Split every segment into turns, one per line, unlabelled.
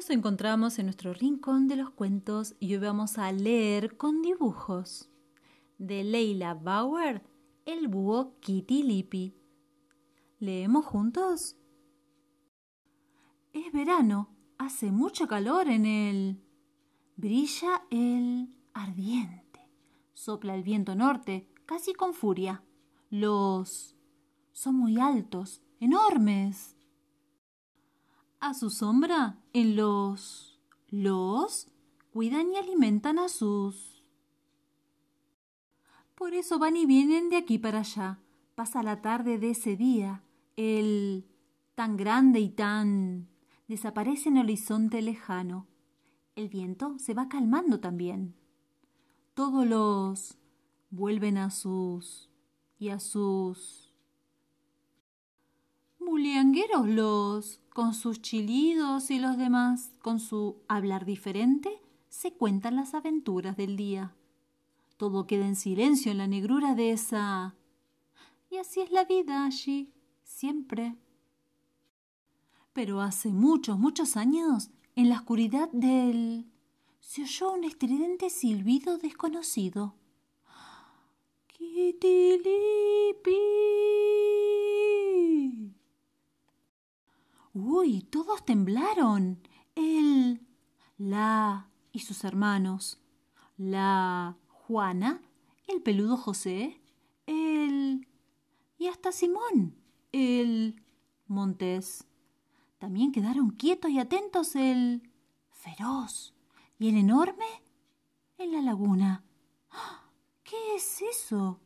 nos encontramos en nuestro rincón de los cuentos y hoy vamos a leer con dibujos de Leila Bauer, El búho Kitty Lippy. ¿Leemos juntos? Es verano, hace mucho calor en él. Brilla el ardiente. Sopla el viento norte, casi con furia. Los... son muy altos, enormes a su sombra en los... los cuidan y alimentan a sus. Por eso van y vienen de aquí para allá. Pasa la tarde de ese día, el tan grande y tan desaparece en el horizonte lejano. El viento se va calmando también. Todos los vuelven a sus y a sus bulliangueros los, con sus chillidos y los demás, con su hablar diferente, se cuentan las aventuras del día. Todo queda en silencio en la negrura de esa... Y así es la vida allí, siempre. Pero hace muchos, muchos años, en la oscuridad del... se oyó un estridente silbido desconocido. Uy, todos temblaron. El... la y sus hermanos, la Juana, el peludo José, El... y hasta Simón, el montes También quedaron quietos y atentos el feroz y el enorme en la laguna. ¿Qué es eso?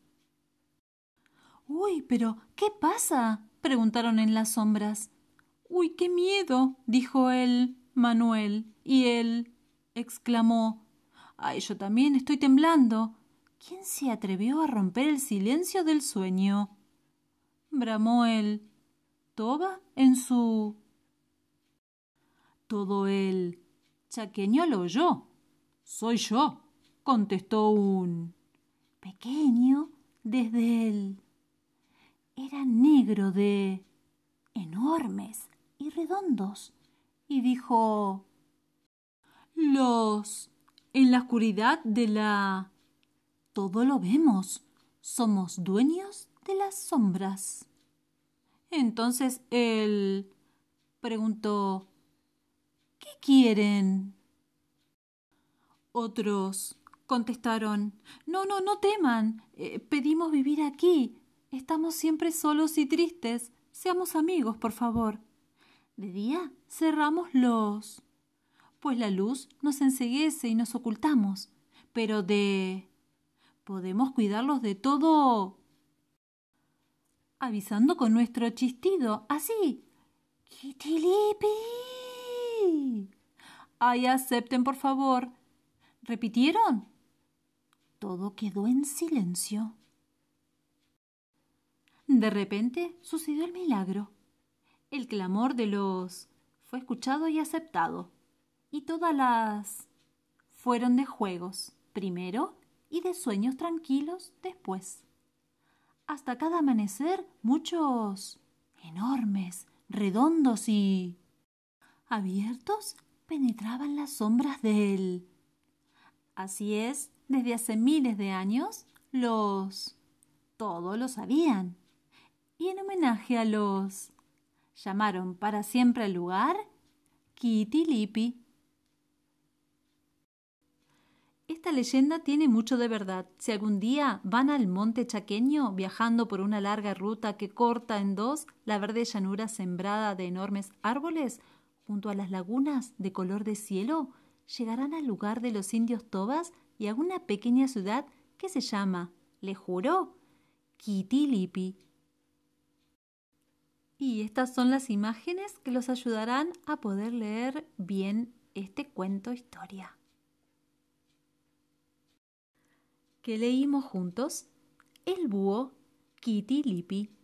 Uy, pero ¿qué pasa? preguntaron en las sombras. Uy, qué miedo. dijo él Manuel, y él exclamó Ay, yo también estoy temblando. ¿Quién se atrevió a romper el silencio del sueño? bramó él. Toba en su. Todo él, chaqueño lo oyó. Soy yo, contestó un pequeño desde él. Era negro de enormes redondos, y dijo Los. En la oscuridad de la... Todo lo vemos. Somos dueños de las sombras. Entonces él preguntó ¿Qué quieren? Otros contestaron No, no, no teman. Eh, pedimos vivir aquí. Estamos siempre solos y tristes. Seamos amigos, por favor. De día cerramos los, pues la luz nos enseguece y nos ocultamos, pero de... podemos cuidarlos de todo avisando con nuestro chistido, así. Lipi, Ay, acepten, por favor. ¿Repitieron? Todo quedó en silencio. De repente sucedió el milagro. El clamor de los fue escuchado y aceptado, y todas las fueron de juegos primero y de sueños tranquilos después. Hasta cada amanecer muchos enormes, redondos y abiertos penetraban las sombras de él. Así es, desde hace miles de años los... todos lo sabían. Y en homenaje a los llamaron para siempre al lugar Kitilipi. Esta leyenda tiene mucho de verdad. Si algún día van al monte chaqueño viajando por una larga ruta que corta en dos la verde llanura sembrada de enormes árboles, junto a las lagunas de color de cielo, llegarán al lugar de los indios tobas y a una pequeña ciudad que se llama, le juro, Kitilipi. Y estas son las imágenes que los ayudarán a poder leer bien este cuento historia. Que leímos juntos El búho, Kitty Lippy.